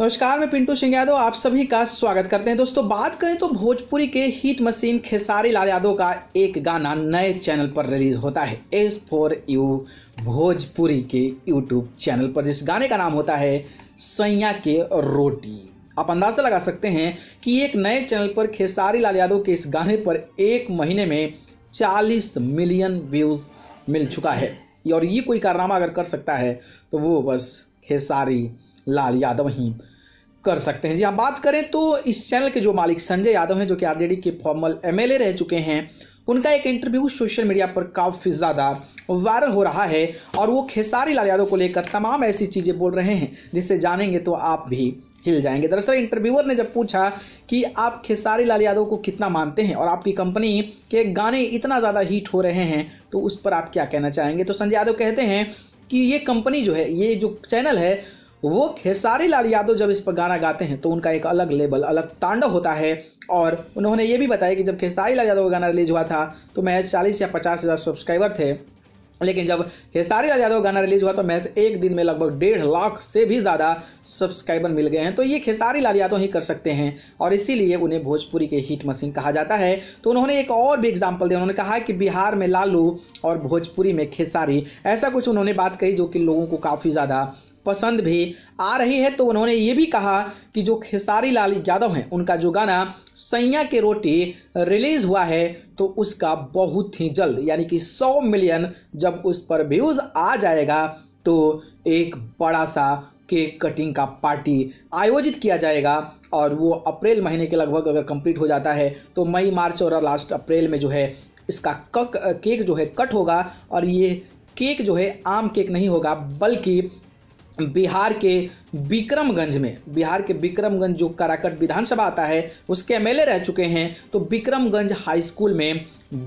नमस्कार मैं पिंटू सिंह यादव आप सभी का स्वागत करते हैं दोस्तों बात करें तो भोजपुरी के हिट मशीन खेसारी लाल यादव का एक गाना नए चैनल पर रिलीज होता है एस फॉर यू भोजपुरी के यूट्यूब चैनल पर जिस गाने का नाम होता है सैया के रोटी आप अंदाजा लगा सकते हैं कि एक नए चैनल पर खेसारी लाल यादव के इस गाने पर एक महीने में चालीस मिलियन व्यूज मिल चुका है और ये कोई कारनामा अगर कर सकता है तो वो बस खेसारी लाल यादव ही कर सकते हैं जी हम हाँ, बात करें तो इस चैनल के जो मालिक संजय यादव हैं जो कि आरजेडी के फॉर्मल एमएलए रह चुके हैं उनका एक इंटरव्यू सोशल मीडिया पर काफ़ी ज़्यादा वायरल हो रहा है और वो खेसारी लाल यादव को लेकर तमाम ऐसी चीज़ें बोल रहे हैं जिससे जानेंगे तो आप भी हिल जाएंगे दरअसल इंटरव्यूअर ने जब पूछा कि आप खेसारी लाल यादव को कितना मानते हैं और आपकी कंपनी के गाने इतना ज़्यादा हीट हो रहे हैं तो उस पर आप क्या कहना चाहेंगे तो संजय यादव कहते हैं कि ये कंपनी जो है ये जो चैनल है वो खेसारी लाल यादव जब इस पर गाना गाते हैं तो उनका एक अलग लेवल अलग तांडव होता है और उन्होंने ये भी बताया कि जब खेसारी लाल यादव का गाना रिलीज हुआ था तो मैं चालीस या पचास हज़ार सब्सक्राइबर थे लेकिन जब खेसारी लाल यादव गाना रिलीज हुआ तो मैं एक दिन में लगभग डेढ़ लाख से भी ज़्यादा सब्सक्राइबर मिल गए हैं तो ये खेसारी लाल यादव ही कर सकते हैं और इसीलिए उन्हें भोजपुरी के हीट मशीन कहा जाता है तो उन्होंने एक और भी एग्जाम्पल दिया उन्होंने कहा कि बिहार में लालू और भोजपुरी में खेसारी ऐसा कुछ उन्होंने बात कही जो कि लोगों को काफ़ी ज़्यादा पसंद भी आ रही है तो उन्होंने ये भी कहा कि जो खेसारी लाल यादव हैं उनका जो गाना सैया के रोटी रिलीज हुआ है तो उसका बहुत ही जल्द यानी कि 100 मिलियन जब उस पर व्यूज आ जाएगा तो एक बड़ा सा केक कटिंग का पार्टी आयोजित किया जाएगा और वो अप्रैल महीने के लगभग अगर कंप्लीट हो जाता है तो मई मार्च और लास्ट अप्रैल में जो है इसका कक केक जो है कट होगा और ये केक जो है आम केक नहीं होगा बल्कि बिहार के विक्रमगंज में बिहार के बिक्रमगंज जो काराकट विधानसभा आता है उसके एमएलए रह चुके हैं तो बिक्रमगंज हाई स्कूल में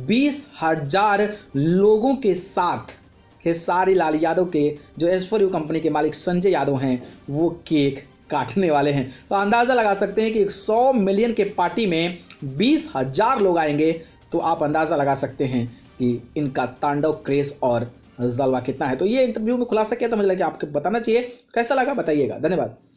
बीस हजार लोगों के साथ खेसारी लाल यादव के जो यू कंपनी के मालिक संजय यादव हैं वो केक काटने वाले हैं तो अंदाज़ा लगा सकते हैं कि 100 मिलियन के पार्टी में बीस हजार लोग आएंगे तो आप अंदाज़ा लगा सकते हैं कि इनका तांडव क्रेज और जलवा कितना है तो ये इंटरव्यू में खुलासा क्या था तो मुझे लगे आपको बताना चाहिए कैसा लगा बताइएगा धन्यवाद